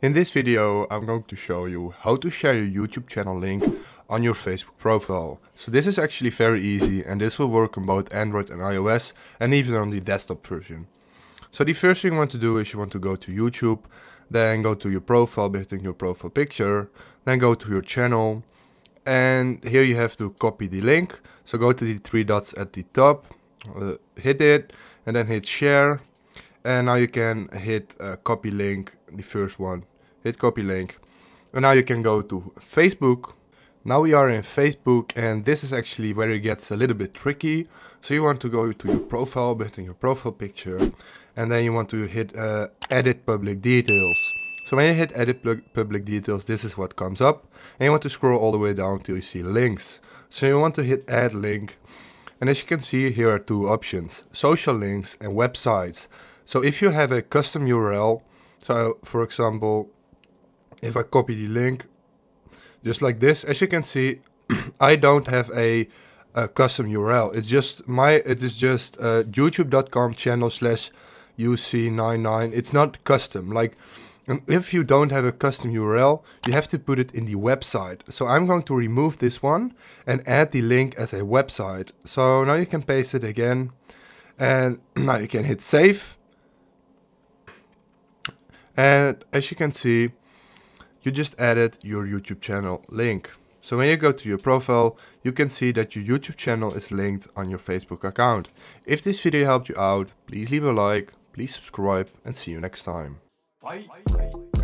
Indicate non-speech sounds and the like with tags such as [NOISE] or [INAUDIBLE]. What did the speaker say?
In this video I'm going to show you how to share your YouTube channel link on your Facebook profile. So this is actually very easy and this will work on both Android and iOS and even on the desktop version. So the first thing you want to do is you want to go to YouTube, then go to your profile by hitting your profile picture, then go to your channel and here you have to copy the link. So go to the three dots at the top, uh, hit it and then hit share and now you can hit uh, copy link the first one hit copy link and now you can go to Facebook now we are in Facebook and this is actually where it gets a little bit tricky so you want to go to your profile button your profile picture and then you want to hit uh, edit public details so when you hit edit public details this is what comes up and you want to scroll all the way down till you see links so you want to hit add link and as you can see here are two options social links and websites so if you have a custom URL, so for example, if I copy the link, just like this, as you can see, [CLEARS THROAT] I don't have a, a, custom URL. It's just my, it is just uh, youtube.com channel slash UC99. It's not custom. Like um, if you don't have a custom URL, you have to put it in the website. So I'm going to remove this one and add the link as a website. So now you can paste it again and [CLEARS THROAT] now you can hit save and as you can see, you just added your YouTube channel link. So when you go to your profile, you can see that your YouTube channel is linked on your Facebook account. If this video helped you out, please leave a like, please subscribe and see you next time. Bye. Bye.